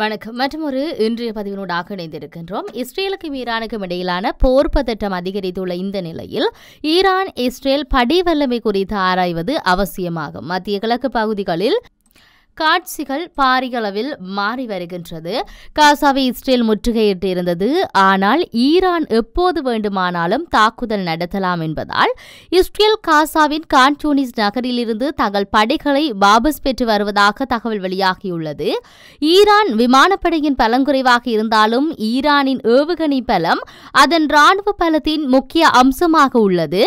வணக்கம் மற்றொரு இன்றைய பதிவினூடாக இணைந்திருக்கின்றோம் இஸ்ரேலுக்கு ஈரானுக்கும் இடையிலான போர் பதட்டம் அதிகரித்துள்ள இந்த நிலையில் ஈரான் இஸ்ரேல் வல்லமை குறித்து ஆராய்வது அவசியமாகும் மத்திய கிழக்கு பகுதிகளில் காட்சிகள் பாரிகளவில் மாறி வருகின்றது காசாவை இஸ்ரேல் முற்றுகையிட்டிருந்தது ஆனால் ஈரான் எப்போது வேண்டுமானாலும் தாக்குதல் நடத்தலாம் என்பதால் இஸ்ரேல் காசாவின் கான்டூனிஸ் நகரிலிருந்து தங்கள் படைகளை வாபஸ் பெற்று வருவதாக தகவல் வெளியாகியுள்ளது ஈரான் விமானப்படையின் பலம் குறைவாக இருந்தாலும் ஈரானின் ஏவுகணை பலம் அதன் ராணுவ பலத்தின் முக்கிய அம்சமாக உள்ளது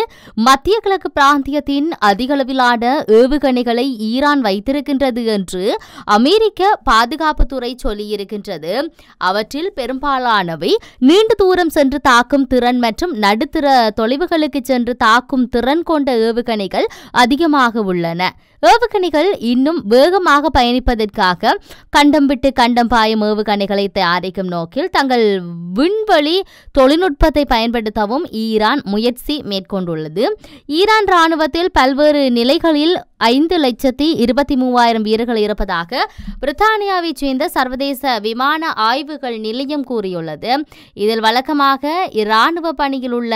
மத்திய கிழக்கு பிராந்தியத்தின் அதிகளவிலான ஏவுகணைகளை ஈரான் வைத்திருக்கின்றது என்று என்று அமெரிக்க பாதுகாப்புத்துறை சொல்லியிருக்கின்றது அவற்றில் பெரும்பாலானவை நீண்ட தூரம் சென்று தாக்கும் திறன் மற்றும் நடுத்தர தொலைவுகளுக்கு சென்று தாக்கும் திறன் கொண்ட ஏவுகணைகள் அதிகமாக உள்ளன ஏவுகணைகள் இன்னும் வேகமாக பயணிப்பதற்காக கண்டம் விட்டு கண்டம் பாயும் ஏவுகணைகளை தயாரிக்கும் நோக்கில் தங்கள் விண்வெளி தொழில்நுட்பத்தை பயன்படுத்தவும் ஈரான் முயற்சி மேற்கொண்டுள்ளது ஈரான் இராணுவத்தில் பல்வேறு நிலைகளில் ஐந்து லட்சத்தி இருபத்தி மூவாயிரம் வீரர்கள் இருப்பதாக பிரித்தானியாவைச் சேர்ந்த சர்வதேச விமான ஆய்வுகள் நிலையம் கூறியுள்ளது இதில் வழக்கமாக இராணுவ பணியில் உள்ள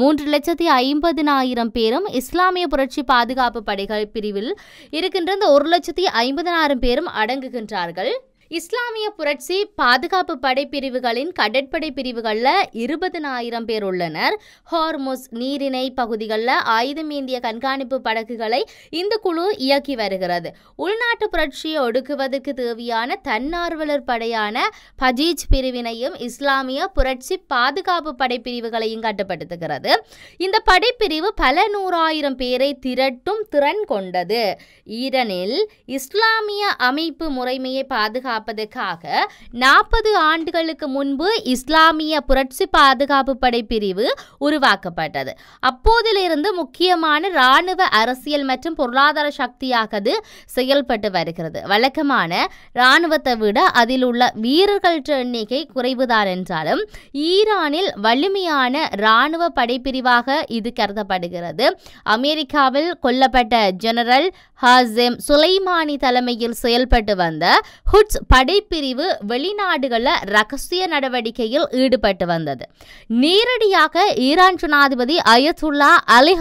மூன்று லட்சத்தி ஐம்பதினாயிரம் பேரும் இஸ்லாமிய புரட்சி பாதுகாப்பு படைகள் பிரிவில் இருக்கின்ற இந்த ஒரு லட்சத்தி ஐம்பதனாயிரம் பேரும் அடங்குகின்றார்கள் இஸ்லாமிய புரட்சி பாதுகாப்பு படை பிரிவுகளின் கடற்படை பிரிவுகளில் இருபதனாயிரம் பேர் உள்ளனர் ஹார்முஸ் நீரிணை பகுதிகளில் ஆயுதம் ஏந்திய கண்காணிப்பு படகுகளை இந்த குழு இயக்கி வருகிறது உள்நாட்டு புரட்சியை ஒடுக்குவதற்கு தேவையான தன்னார்வலர் படையான பஜீஜ் பிரிவினையும் இஸ்லாமிய புரட்சி பாதுகாப்பு படை பிரிவுகளையும் கட்டுப்படுத்துகிறது இந்த படைப்பிரிவு பல நூறாயிரம் பேரை திரட்டும் திறன் கொண்டது ஈரனில் இஸ்லாமிய அமைப்பு முறைமையை பாதுகாப்பு பாதுகாப்பதற்காக நாற்பது ஆண்டுகளுக்கு முன்பு இஸ்லாமிய புரட்சி பாதுகாப்பு படை பிரிவு உருவாக்கப்பட்டது அப்போதிலிருந்து முக்கியமான இராணுவ அரசியல் மற்றும் பொருளாதார சக்தியாக அது செயல்பட்டு வருகிறது வழக்கமான இராணுவத்தை விட அதில் உள்ள வீரர்கள் எண்ணிக்கை குறைவுதான் என்றாலும் ஈரானில் வலிமையான இராணுவ படைப்பிரிவாக இது கருதப்படுகிறது அமெரிக்காவில் கொல்லப்பட்ட ஜெனரல் ஹாசிம் சுலைமானி தலைமையில் செயல்பட்டு வந்த ஹுட்ஸ் படைப்பிரிவு வெளிநாடுகளில் ரகசிய நடவடிக்கையில் ஈடுபட்டு வந்தது நேரடியாக ஈரான் ஜனாதிபதி அயத்துல்லா அலி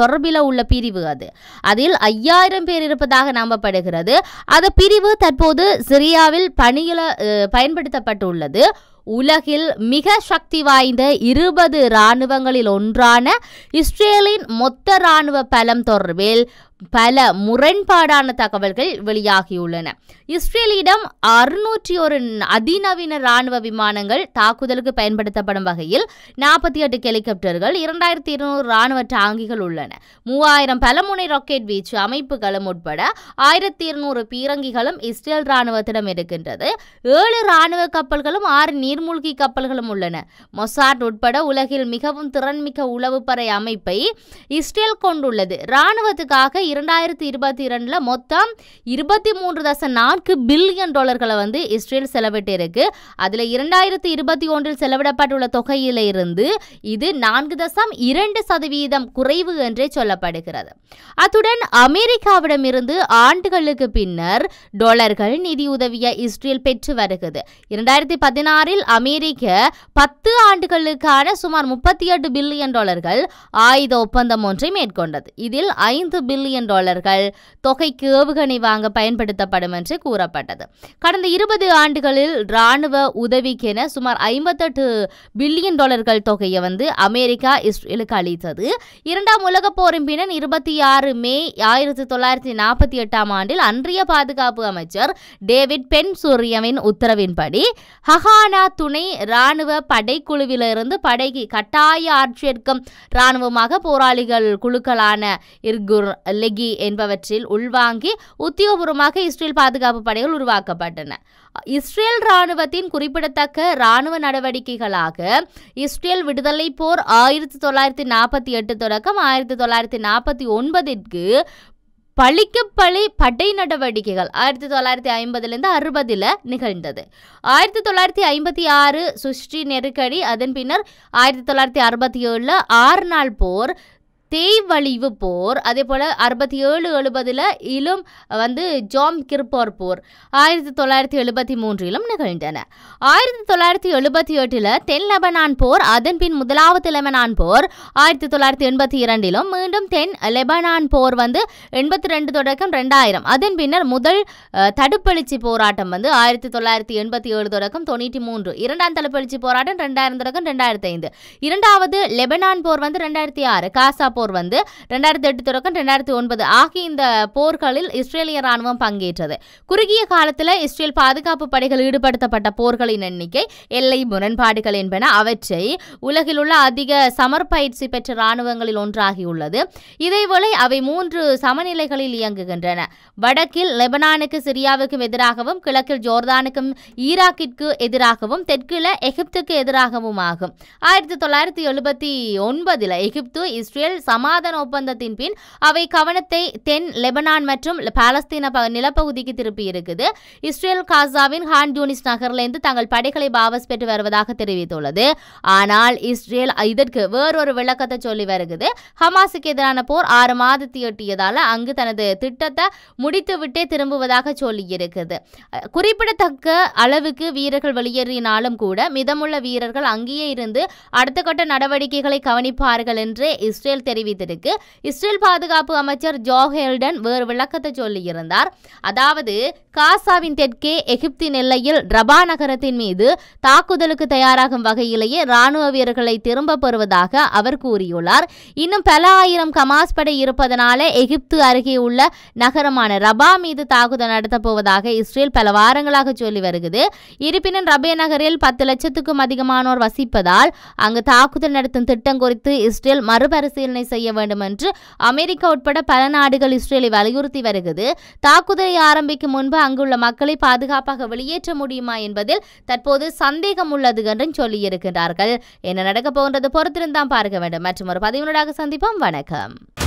தொடர்பில் உள்ள பிரிவு அது அதில் ஐயாயிரம் பேர் இருப்பதாக நம்பப்படுகிறது அந்த பிரிவு தற்போது சிரியாவில் பணியில பயன்படுத்தப்பட்டுள்ளது உலகில் மிக சக்தி வாய்ந்த இருபது இராணுவங்களில் ஒன்றான இஸ்ரேலின் மொத்த இராணுவ பலம் தொடர்பில் பல முரண்பாடான தகவல்கள் வெளியாகியுள்ளன இஸ்ரேலிடம் அறுநூற்றி ஒரு அதிநவீன ராணுவ விமானங்கள் தாக்குதலுக்கு பயன்படுத்தப்படும் வகையில் நாற்பத்தி எட்டு ஹெலிகாப்டர்கள் இரண்டாயிரத்தி இருநூறு ராணுவ டாங்கிகள் உள்ளன மூவாயிரம் பலமுனை ராக்கெட் வீச்சு அமைப்புகளும் உட்பட ஆயிரத்தி இருநூறு பீரங்கிகளும் இஸ்ரேல் ராணுவத்திடம் இருக்கின்றது ஏழு ராணுவ கப்பல்களும் ஆறு நீர்மூழ்கி கப்பல்களும் உள்ளன மொசாட் உட்பட உலகில் மிகவும் திறன்மிக்க உளவுப்படை அமைப்பை இஸ்ரேல் கொண்டுள்ளது ராணுவத்துக்காக இரண்டாயிரத்தி இருபத்தி இரண்டில் மொத்தம் இருபத்தி மூன்று தசம் நான்கு பில்லியன் டாலர்களை வந்து இஸ்ரேல் செலவிட்டிருக்கு அதில் இரண்டாயிரத்தி இருபத்தி ஒன்றில் செலவிடப்பட்டுள்ள தொகையில இருந்து இது நான்கு தசம் இரண்டு சதவீதம் குறைவு என்றே சொல்லப்படுகிறது அத்துடன் அமெரிக்காவிடமிருந்து ஆண்டுகளுக்கு பின்னர் டாலர்கள் நிதியுதவியை இஸ்ரேல் பெற்று வருகிறது இரண்டாயிரத்தி பதினாறில் அமெரிக்க பத்து ஆண்டுகளுக்கான சுமார் முப்பத்தி எட்டு பில்லியன் டாலர்கள் ஆயுத ஒப்பந்தம் ஒன்றை மேற்கொண்டது இதில் ஐந்து பில்லியன் மில்லியன் டாலர்கள் தொகைக்கு ஏவுகணை வாங்க பயன்படுத்தப்படும் என்று கூறப்பட்டது கடந்த இருபது ஆண்டுகளில் இராணுவ உதவிக்கென சுமார் ஐம்பத்தெட்டு பில்லியன் டாலர்கள் தொகையை வந்து அமெரிக்கா இஸ்ரேலுக்கு அளித்தது இரண்டாம் உலகப் போரின் பின்னர் இருபத்தி ஆறு மே ஆயிரத்தி தொள்ளாயிரத்தி நாற்பத்தி எட்டாம் ஆண்டில் அன்றைய பாதுகாப்பு அமைச்சர் டேவிட் பென் சூரியவின் உத்தரவின்படி ஹஹானா துணை இராணுவ படைக்குழுவிலிருந்து படைக்கு கட்டாய ஆட்சியேற்கும் இராணுவமாக போராளிகள் குழுக்களான இர்குர் நெகி என்பவற்றில் உள்வாங்கி உத்தியோகபூர்வமாக இஸ்ரேல் பாதுகாப்பு படைகள் உருவாக்கப்பட்டன இஸ்ரேல் ராணுவத்தின் குறிப்பிடத்தக்க ராணுவ நடவடிக்கைகளாக இஸ்ரேல் விடுதலை போர் ஆயிரத்தி தொள்ளாயிரத்தி நாற்பத்தி எட்டு தொடக்கம் ஆயிரத்தி தொள்ளாயிரத்தி நாற்பத்தி ஒன்பதிற்கு பழிக்கு பழி படை நடவடிக்கைகள் ஆயிரத்தி தொள்ளாயிரத்தி ஐம்பதுலேருந்து அறுபதில் நிகழ்ந்தது ஆயிரத்தி தொள்ளாயிரத்தி ஐம்பத்தி ஆறு சுஷ்டி நெருக்கடி அதன் பின்னர் ஆயிரத்தி தொள்ளாயிரத்தி அறுபத்தி ஏழில் ஆறு நாள் போர் தேய்வழிவு போர் அதே போல் அறுபத்தி ஏழு எழுபதில் இலும் வந்து ஜாம் கிருப்பார் போர் ஆயிரத்தி தொள்ளாயிரத்தி எழுபத்தி மூன்றிலும் நிகழ்ந்தன ஆயிரத்தி தொள்ளாயிரத்தி எழுபத்தி எட்டில் தென் லெபனான் போர் அதன் பின் முதலாவது லெபனான் போர் ஆயிரத்தி தொள்ளாயிரத்தி எண்பத்தி இரண்டிலும் மீண்டும் தென் லெபனான் போர் வந்து எண்பத்தி ரெண்டு தொடக்கம் ரெண்டாயிரம் அதன் பின்னர் முதல் தடுப்பெழுச்சி போராட்டம் வந்து ஆயிரத்தி தொள்ளாயிரத்தி எண்பத்தி ஏழு தொடக்கம் தொண்ணூற்றி மூன்று இரண்டாம் தடுப்பெழுச்சி போராட்டம் ரெண்டாயிரம் தொடக்கம் ரெண்டாயிரத்தி ஐந்து இரண்டாவது லெபனான் போர் வந்து ரெண்டாயிரத்தி ஆறு காசா போர் வந்து ரெண்டாயிரத்தி எட்டு தொடக்கம் ரெண்டாயிரத்தி ஒன்பது ஆகிய இந்த போர்களில் இஸ்ரேலிய ராணுவம் பங்கேற்றது குறுகிய காலத்தில் இஸ்ரேல் பாதுகாப்பு படைகள் ஈடுபடுத்தப்பட்ட போர்களின் எண்ணிக்கை எல்லை முரண்பாடுகள் என்பன அவற்றை உலகில் உள்ள அதிக சமர் பயிற்சி பெற்ற ராணுவங்களில் ஒன்றாகியுள்ளது இதேவேளை அவை மூன்று சமநிலைகளில் இயங்குகின்றன வடக்கில் லெபனானுக்கு சிரியாவுக்கும் எதிராகவும் கிழக்கில் ஜோர்தானுக்கும் ஈராக்கிற்கு எதிராகவும் தெற்கில் எகிப்துக்கு எதிராகவும் ஆகும் ஆயிரத்தி தொள்ளாயிரத்தி எழுபத்தி ஒன்பதில் எகிப்து இஸ்ரேல் சமாதான ஒப்பந்தத்தின் பின் அவை கவனத்தை தென் லெபனான் மற்றும் பாலஸ்தீன நிலப்பகுதிக்கு திருப்பி இருக்குது இஸ்ரேல் காசாவின் ஹான் ஜூனிஸ் நகரிலிருந்து தங்கள் படைகளை பாவஸ் பெற்று வருவதாக தெரிவித்துள்ளது ஆனால் இஸ்ரேல் இதற்கு வேறொரு விளக்கத்தை சொல்லி வருகிறது ஹமாஸுக்கு எதிரான போர் ஆறு மாதத்தை எட்டியதால் அங்கு தனது திட்டத்தை முடித்துவிட்டே திரும்புவதாக சொல்லி இருக்குது குறிப்பிடத்தக்க அளவுக்கு வீரர்கள் வெளியேறினாலும் கூட மிதமுள்ள வீரர்கள் அங்கேயே இருந்து அடுத்த கட்ட நடவடிக்கைகளை கவனிப்பார்கள் என்று இஸ்ரேல் தெரிவித்து அறிவித்திருக்கு இஸ்ரேல் பாதுகாப்பு அமைச்சர் ஜோ ஹெல்டன் வேறு விளக்கத்தை சொல்லியிருந்தார் அதாவது காசாவின் தெற்கே எகிப்தின் எல்லையில் ரபா நகரத்தின் மீது தாக்குதலுக்கு தயாராகும் வகையிலேயே ராணுவ வீரர்களை திரும்ப பெறுவதாக அவர் கூறியுள்ளார் இன்னும் பல ஆயிரம் கமாஸ் படை இருப்பதனால எகிப்து அருகே உள்ள நகரமான ரபா மீது தாக்குதல் நடத்தப் போவதாக இஸ்ரேல் பல வாரங்களாக சொல்லி வருகிறது இருப்பினும் ரபே நகரில் பத்து லட்சத்துக்கும் அதிகமானோர் வசிப்பதால் அங்கு தாக்குதல் நடத்தும் திட்டம் குறித்து இஸ்ரேல் மறுபரிசீலனை செய்ய வேண்டும் என்று அமெரிக்கா உட்பட பல நாடுகள் இஸ்ரேலை வலியுறுத்தி வருகிறது தாக்குதலை ஆரம்பிக்கும் முன்பு அங்குள்ள மக்களை பாதுகாப்பாக வெளியேற்ற முடியுமா என்பதில் தற்போது சந்தேகம் உள்ளது என்றும் சொல்லியிருக்கிறார்கள் என்ன நடக்கப் போகின்றது பொறுத்திருந்தான் பார்க்க வேண்டும் மற்றும் ஒரு பதிவினூடாக சந்திப்போம் வணக்கம்